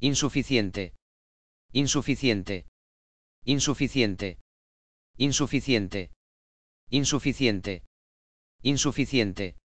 Insuficiente. Insuficiente. Insuficiente. Insuficiente. Insuficiente. Insuficiente.